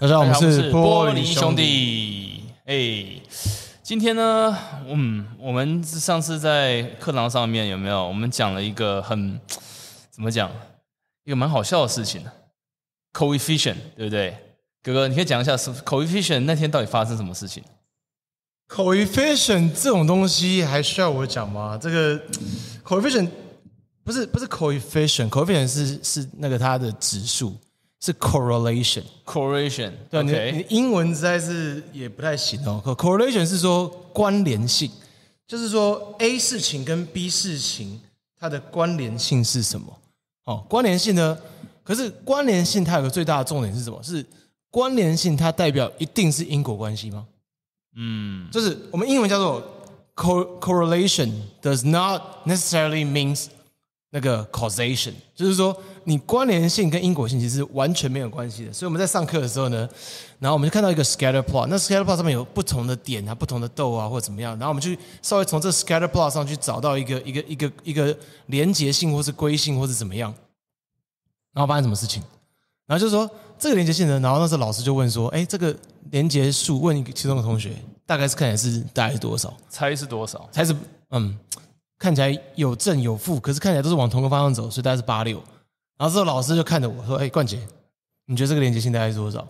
大家好，我是玻璃兄弟。哎，今天呢，嗯，我们上次在课堂上面有没有？我们讲了一个很怎么讲？一个蛮好笑的事情。Coefficient，对不对？哥哥，你可以讲一下 Coefficient 那天到底发生什么事情？Coefficient 这种东西还需要我讲吗？这个 Coefficient 不是不是 Coefficient，Coefficient 是是那个它的指数。是 correlation，correlation，对你，你英文实在是也不太行哦。correlation 是说关联性，就是说 A 事情跟 B 事情它的关联性是什么？哦，关联性呢？可是关联性它有个最大的重点是什么？是关联性它代表一定是因果关系吗？嗯，就是我们英文叫做 correlation does not necessarily means 那个 causation 就是说，你关联性跟因果性其实完全没有关系的。所以我们在上课的时候呢，然后我们就看到一个 scatter plot，那 scatter plot 上面有不同的点啊、不同的豆啊，或者怎么样。然后我们就稍微从这 scatter plot 上去找到一个一个一个一个连结性，或是归性，或是怎么样。然后发生什么事情？然后就是说这个连结性呢，然后那时候老师就问说，哎，这个连结数，问其中的同学大概是看起来是大概是多少？猜是多少？猜是嗯。看起来有正有负，可是看起来都是往同个方向走，所以大概是八六。然后之后老师就看着我说：“哎，冠杰，你觉得这个连接性大概是多少？”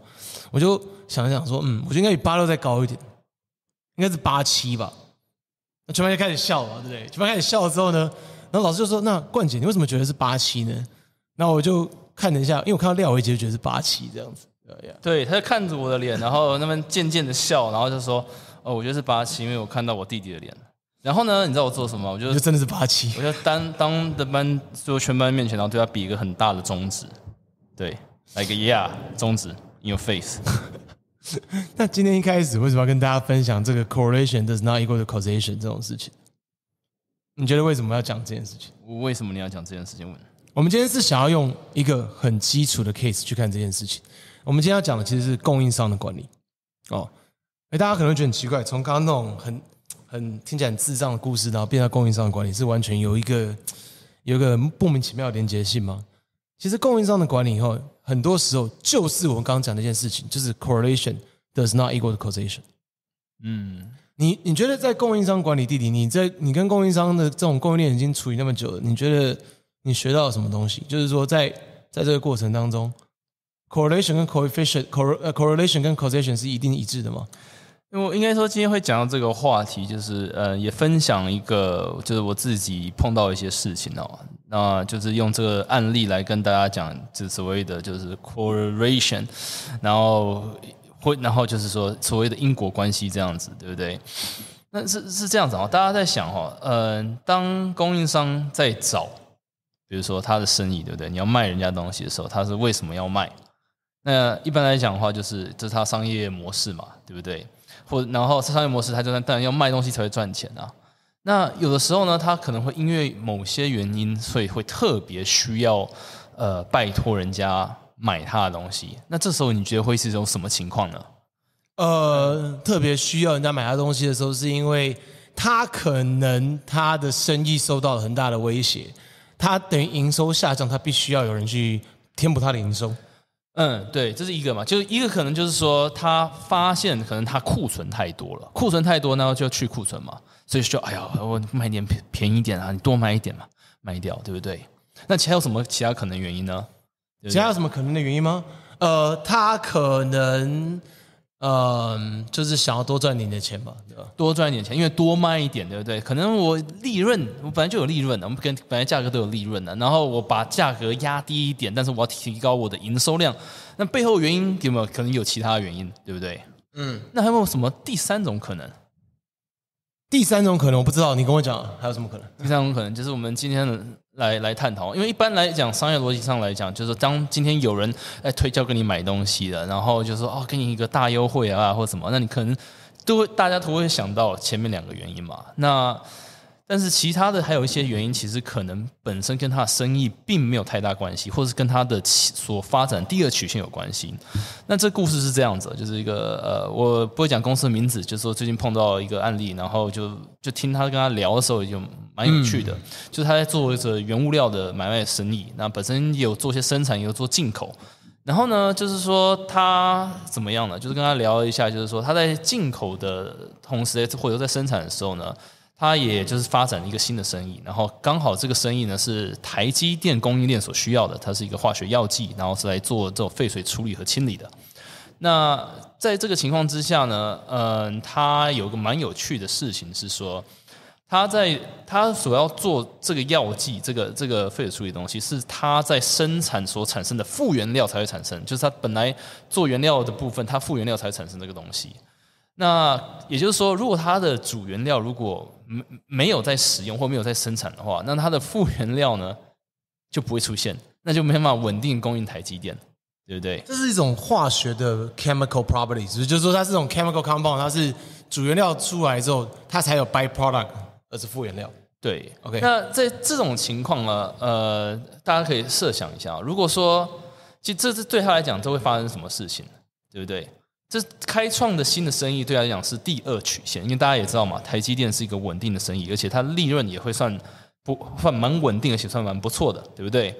我就想一想说：“嗯，我觉得应该比八六再高一点，应该是八七吧。”那全班就开始笑了，对不对？全班开始笑了之后呢，然后老师就说：“那冠杰，你为什么觉得是八七呢？”那我就看了一下，因为我看到廖伟杰，就觉得是八七这样子。对，他就看着我的脸，然后那边渐渐的笑，然后就说：“哦，我觉得是八七，因为我看到我弟弟的脸。”然后呢？你知道我做什么？我就真的是霸气。我就当当的班，有全班面前，然后对他比一个很大的中指，对，来一个呀，中指，you face。那今天一开始为什么要跟大家分享这个 correlation does not equal to causation 这种事情？你觉得为什么要讲这件事情？我为什么你要讲这件事情？问？我们今天是想要用一个很基础的 case 去看这件事情。我们今天要讲的其实是供应商的管理。哦，哎，大家可能觉得很奇怪，从刚刚那种很。很听起来很智障的故事，然后变成供应商的管理，是完全有一个有一个莫名其妙的连接性吗？其实供应商的管理以后，很多时候就是我们刚刚讲一件事情，就是 correlation does not equal causation。嗯，你你觉得在供应商管理弟弟，你在你跟供应商的这种供应链已经处于那么久了，你觉得你学到了什么东西？就是说在在这个过程当中，correlation 跟 c o e f f i t i o n correlation 跟 causation 是一定一致的吗？因为应该说今天会讲到这个话题，就是呃，也分享一个就是我自己碰到一些事情哦，那就是用这个案例来跟大家讲，就所谓的就是 correlation，然后会然后就是说所谓的因果关系这样子，对不对？那是是这样子哦，大家在想哦，嗯，当供应商在找，比如说他的生意对不对？你要卖人家东西的时候，他是为什么要卖？那一般来讲的话，就是这是他商业模式嘛，对不对？或然后商业模式它就当然要卖东西才会赚钱啊。那有的时候呢，他可能会因为某些原因，所以会特别需要呃拜托人家买他的东西。那这时候你觉得会是一种什么情况呢？呃，特别需要人家买他东西的时候，是因为他可能他的生意受到了很大的威胁，他等于营收下降，他必须要有人去填补他的营收。嗯，对，这是一个嘛，就一个可能就是说，他发现可能他库存太多了，库存太多呢，就去库存嘛，所以说，哎呀，我买点便便宜点啊，你多买一点嘛，卖掉，对不对？那其他有什么其他可能原因呢？其他有什么可能的原因吗？呃，他可能。嗯，就是想要多赚点钱吧，对吧？多赚点钱，因为多卖一点，对不对？可能我利润，我本来就有利润的，我们跟本来价格都有利润的，然后我把价格压低一点，但是我要提高我的营收量，那背后原因有没有可能有其他原因，对不对？嗯，那还有没有什么第三种可能？第三种可能我不知道，你跟我讲还有什么可能？第三种可能就是我们今天来来探讨，因为一般来讲，商业逻辑上来讲，就是当今天有人来推销给你买东西的，然后就说哦，给你一个大优惠啊，或什么，那你可能都会大家都会想到前面两个原因嘛。那但是其他的还有一些原因，其实可能本身跟他的生意并没有太大关系，或者是跟他的所发展第二曲线有关系。那这故事是这样子，就是一个呃，我不会讲公司的名字，就是说最近碰到一个案例，然后就就听他跟他聊的时候，就蛮有趣的。就是他在做着原物料的买卖生意，那本身有做些生产，也有做进口。然后呢，就是说他怎么样呢？就是跟他聊了一下，就是说他在进口的同时，或者在生产的时候呢？他也就是发展了一个新的生意，然后刚好这个生意呢是台积电供应链所需要的，它是一个化学药剂，然后是来做这种废水处理和清理的。那在这个情况之下呢，嗯，他有个蛮有趣的事情是说，他在他所要做这个药剂，这个这个废水处理东西是他在生产所产生的副原料才会产生，就是他本来做原料的部分，他副原料才产生这个东西。那也就是说，如果它的主原料如果没没有在使用或没有在生产的话，那它的副原料呢就不会出现，那就没办法稳定供应台积电，对不对？这是一种化学的 chemical property，s 是就说它是种 chemical compound，它是主原料出来之后，它才有 byproduct，而是副原料。对，OK。那在这种情况呢，呃，大家可以设想一下，如果说其实这是对他来讲，都会发生什么事情，对不对？这开创的新的生意对他来讲是第二曲线，因为大家也知道嘛，台积电是一个稳定的生意，而且它利润也会算不算蛮稳定而且算蛮不错的，对不对？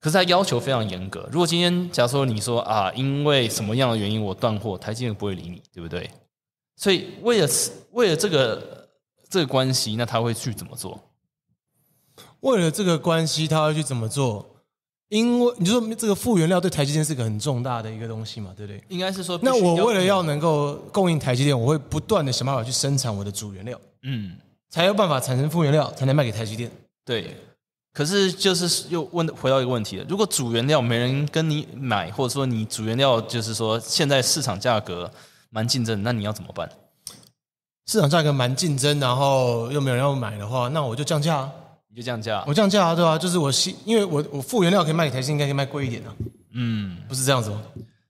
可是它要求非常严格，如果今天假如说你说啊，因为什么样的原因我断货，台积电不会理你，对不对？所以为了为了这个这个关系，那他会去怎么做？为了这个关系，他会去怎做。因为你就说这个副原料对台积电是个很重大的一个东西嘛，对不对？应该是说，那我为了要能够供应台积电，我会不断的想办法去生产我的主原料，嗯，才有办法产生副原料，才能卖给台积电。对，可是就是又问回到一个问题了，如果主原料没人跟你买，或者说你主原料就是说现在市场价格蛮竞争，那你要怎么办？市场价格蛮竞争，然后又没有人要买的话，那我就降价。你就降价，我降价啊，对啊，就是我西，因为我我副原料可以卖给台新，应该可以卖贵一点的。嗯，不是这样子吗？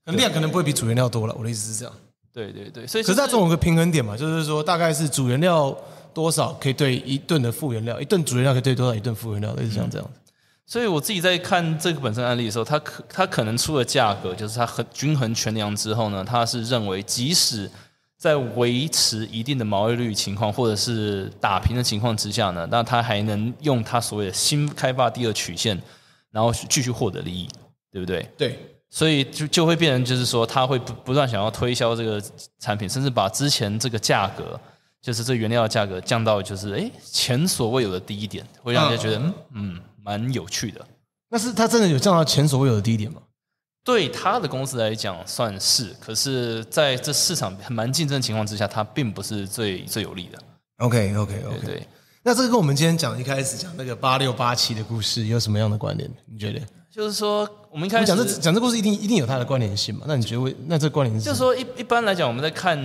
可能量可能不会比主原料多了。我的意思是这样。对对对，所以其实它总有个平衡点嘛，就是说大概是主原料多少可以对一顿的副原料，一顿主原料可以对多少一顿副原料，类似这样子。所以我自己在看这个本身案例的时候，它可它可能出的价格就是它很均衡全量之后呢，它是认为即使。在维持一定的毛利率情况，或者是打平的情况之下呢，那他还能用他所谓的新开发第二曲线，然后继续获得利益，对不对？对，所以就就会变成就是说，他会不不断想要推销这个产品，甚至把之前这个价格，就是这原料的价格降到就是哎前所未有的低一点，会让人家觉得嗯嗯蛮有趣的。那是，他真的有降到前所未有的低点吗？对他的公司来讲算是，可是在这市场蛮竞争的情况之下，它并不是最最有利的。OK OK OK，对。那这个跟我们今天讲一开始讲那个八六八七的故事有什么样的关联？你觉得？就是说，我们一开始讲这讲这故事，一定一定有它的关联性嘛？那你觉得，那这关联就是说，一一般来讲，我们在看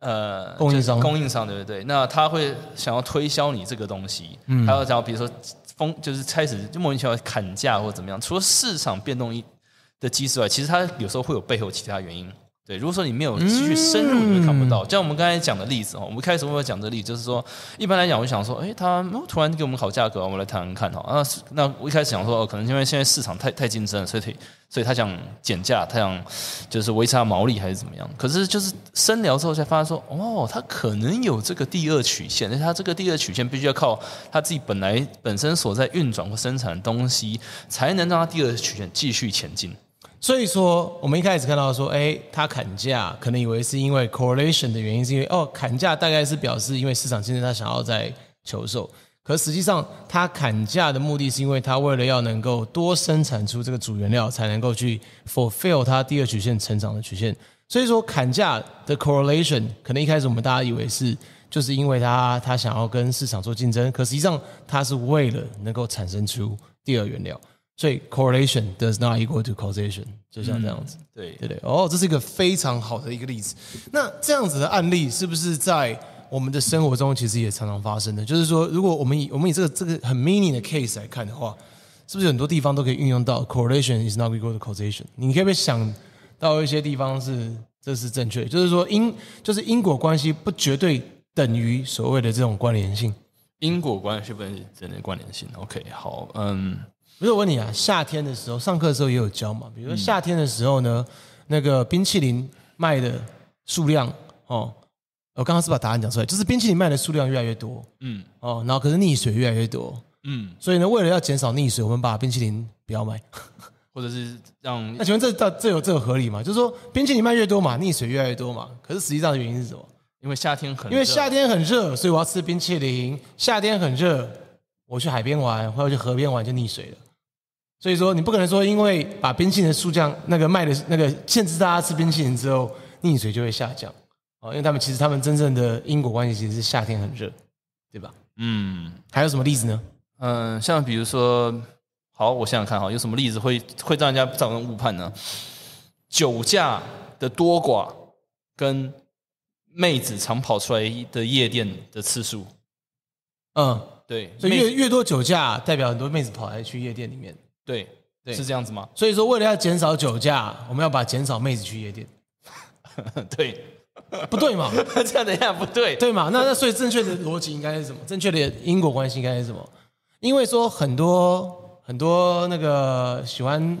呃供应商供应商对不对？那他会想要推销你这个东西，嗯，他要讲比如说，风就是开始就莫名其妙砍价或者怎么样，除了市场变动一。的机制外，其实它有时候会有背后其他原因。对，如果说你没有继续深入，你会看不到。像我们刚才讲的例子哦，我们一开始为什讲这个例子？就是说，一般来讲，我想说，哎，他突然给我们好价格，我们来谈谈看哈。啊，那我一开始想说，可能因为现在市场太太竞争，所以所以他想减价，他想就是微差毛利还是怎么样。可是就是深聊之后才发现说，哦，他可能有这个第二曲线，但是他这个第二曲线必须要靠他自己本来本身所在运转或生产的东西，才能让他第二曲线继续前进。所以说，我们一开始看到说，哎，他砍价，可能以为是因为 correlation 的原因，是因为哦，砍价大概是表示因为市场竞争，他想要在求售。可实际上，他砍价的目的是因为他为了要能够多生产出这个主原料，才能够去 fulfill 他第二曲线成长的曲线。所以说，砍价的 correlation，可能一开始我们大家以为是，就是因为他他想要跟市场做竞争，可实际上，他是为了能够产生出第二原料。所以 correlation does not equal to causation，就像这样子，对对对，哦，这是一个非常好的一个例子。那这样子的案例是不是在我们的生活中其实也常常发生的？就是说，如果我们以我们以这个这个很 mini 的 case 来看的话，是不是很多地方都可以运用到 correlation is not equal to causation？你可不可以想到一些地方是这是正确，就是说因就是因果关系不绝对等于所谓的这种关联性，因果关系不是等于关联性？OK，好，嗯。不是我问你啊，夏天的时候上课的时候也有教嘛。比如说夏天的时候呢，那个冰淇淋卖的数量哦，我刚刚是把答案讲出来，就是冰淇淋卖的数量越来越多，嗯，哦，然后可是溺水越来越多，嗯，所以呢，为了要减少溺水，我们把冰淇淋不要卖，或者是让 那请问这到这有这个合理吗？就是说冰淇淋卖越多嘛，溺水越来越多嘛？可是实际上的原因是什么？因为夏天很因为夏天很热，所以我要吃冰淇淋。夏天很热，我去海边玩或者去河边玩就溺水了。所以说，你不可能说，因为把冰淇淋数量那个卖的那个限制，大家吃冰淇淋之后溺水就会下降哦，因为他们其实他们真正的因果关系其实是夏天很热，对吧？嗯，还有什么例子呢？嗯，像比如说，好，我想想看哈，有什么例子会会让人家造成误判呢？酒驾的多寡跟妹子常跑出来的夜店的次数，嗯，对，所以越越多酒驾代表很多妹子跑来去夜店里面。对，是这样子吗？所以说，为了要减少酒驾，我们要把减少妹子去夜店。对，不对嘛？这样等一下不对？对嘛？那那所以正确的逻辑应该是什么？正确的因果关系应该是什么？因为说很多很多那个喜欢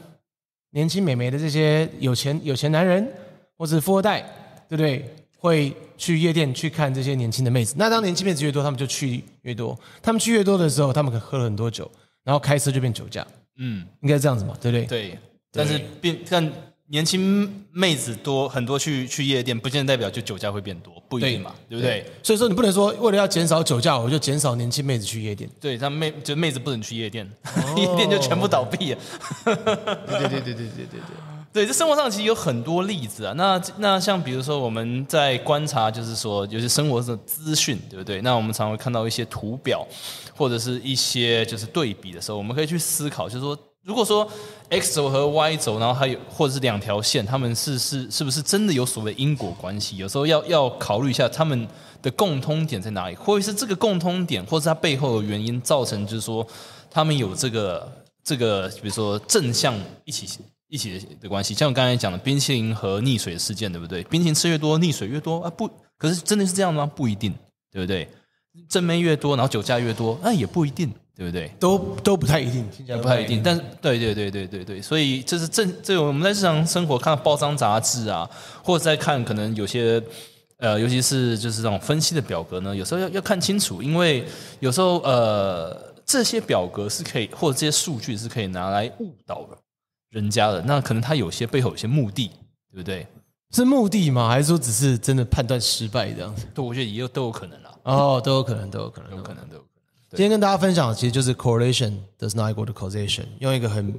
年轻美眉的这些有钱有钱男人或者富二代，对不对？会去夜店去看这些年轻的妹子。那当年轻妹子越多，他们就去越多。他们去越多的时候，他们可喝了很多酒，然后开车就变酒驾。嗯，应该这样子嘛，对不对？对，但是变但年轻妹子多很多去去夜店，不见得代表就酒驾会变多，不一定嘛，对不对？所以说你不能说为了要减少酒驾，我就减少年轻妹子去夜店，对，但妹就妹子不能去夜店，夜店就全部倒闭了。对对对对对对对。对，这生活上其实有很多例子啊。那那像比如说我们在观察，就是说有些生活上的资讯，对不对？那我们常会看到一些图表，或者是一些就是对比的时候，我们可以去思考，就是说，如果说 X 轴和 Y 轴，然后还有或者是两条线，他们是是是不是真的有所谓因果关系？有时候要要考虑一下他们的共通点在哪里，或者是这个共通点，或者它背后的原因，造成就是说他们有这个这个，比如说正向一起。一起的关系，像我刚才讲的冰淇淋和溺水事件，对不对？冰淇淋吃越多，溺水越多啊！不，可是真的是这样吗？不一定，对不对？正面越多，然后酒驾越多，那也不一定，对不对？都都不太一定，听起来不太一定。但对对对对对对，所以这是正。这我们在日常生活看到包装杂志啊，或者在看可能有些呃，尤其是就是这种分析的表格呢，有时候要要看清楚，因为有时候呃，这些表格是可以，或者这些数据是可以拿来误导的。人家的那可能他有些背后有些目的，对不对？是目的嘛，还是说只是真的判断失败这样子？我觉得也有都有可能啦。哦，都有可能，都有可能，有可能，都有可能。今天跟大家分享，的其实就是 correlation does not equal causation，用一个很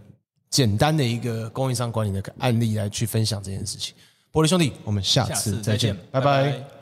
简单的一个供应商管理的案例来去分享这件事情。玻璃兄弟，我们下次再见，拜拜。